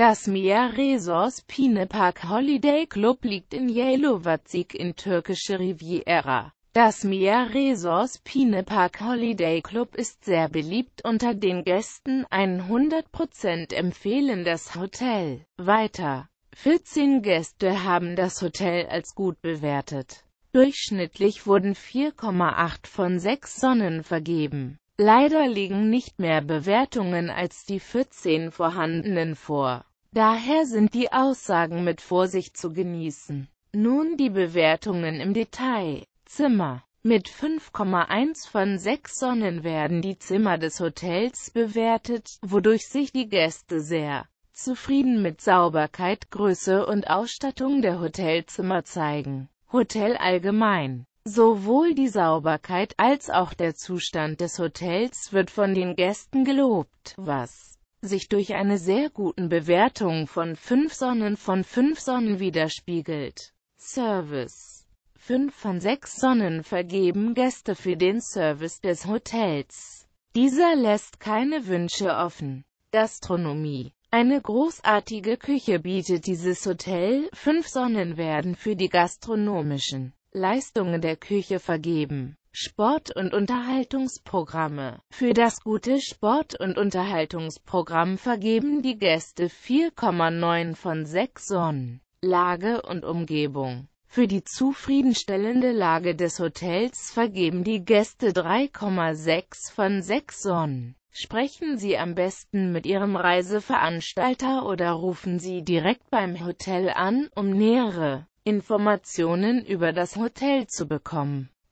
Das Mia Resorts Pine Park Holiday Club liegt in Jelovacic in türkische Riviera. Das Mia Resorts Pine Park Holiday Club ist sehr beliebt unter den Gästen, 100% empfehlen das Hotel. Weiter. 14 Gäste haben das Hotel als gut bewertet. Durchschnittlich wurden 4,8 von 6 Sonnen vergeben. Leider liegen nicht mehr Bewertungen als die 14 vorhandenen vor. Daher sind die Aussagen mit Vorsicht zu genießen. Nun die Bewertungen im Detail. Zimmer. Mit 5,1 von 6 Sonnen werden die Zimmer des Hotels bewertet, wodurch sich die Gäste sehr zufrieden mit Sauberkeit, Größe und Ausstattung der Hotelzimmer zeigen. Hotel allgemein. Sowohl die Sauberkeit als auch der Zustand des Hotels wird von den Gästen gelobt, was sich durch eine sehr guten Bewertung von 5 Sonnen von 5 Sonnen widerspiegelt. Service 5 von 6 Sonnen vergeben Gäste für den Service des Hotels. Dieser lässt keine Wünsche offen. Gastronomie eine großartige Küche bietet dieses Hotel, 5 Sonnen werden für die gastronomischen Leistungen der Küche vergeben. Sport- und Unterhaltungsprogramme. Für das gute Sport- und Unterhaltungsprogramm vergeben die Gäste 4,9 von 6 Sonnen. Lage und Umgebung. Für die zufriedenstellende Lage des Hotels vergeben die Gäste 3,6 von 6 Sonnen. Sprechen Sie am besten mit Ihrem Reiseveranstalter oder rufen Sie direkt beim Hotel an, um nähere Informationen über das Hotel zu bekommen.